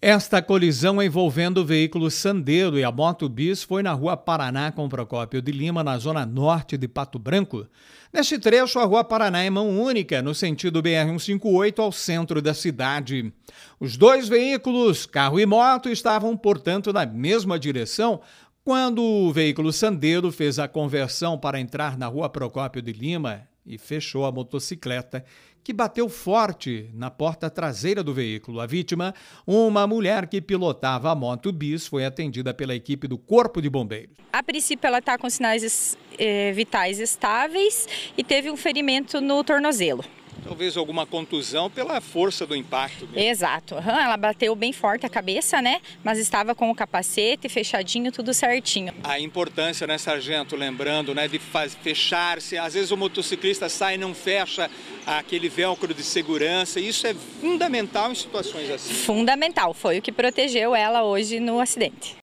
Esta colisão envolvendo o veículo Sandero e a moto Bis foi na Rua Paraná com Procópio de Lima, na zona norte de Pato Branco. Neste trecho, a Rua Paraná é mão única, no sentido BR-158 ao centro da cidade. Os dois veículos, carro e moto, estavam, portanto, na mesma direção quando o veículo Sandero fez a conversão para entrar na Rua Procópio de Lima, e fechou a motocicleta, que bateu forte na porta traseira do veículo. A vítima, uma mulher que pilotava a moto bis, foi atendida pela equipe do Corpo de Bombeiros. A princípio, ela está com sinais eh, vitais estáveis e teve um ferimento no tornozelo. Talvez alguma contusão pela força do impacto. Mesmo. Exato. Ela bateu bem forte a cabeça, né? Mas estava com o capacete fechadinho, tudo certinho. A importância, né, sargento, lembrando, né, de fechar-se. Às vezes o motociclista sai e não fecha aquele velcro de segurança. Isso é fundamental em situações assim. Fundamental. Foi o que protegeu ela hoje no acidente.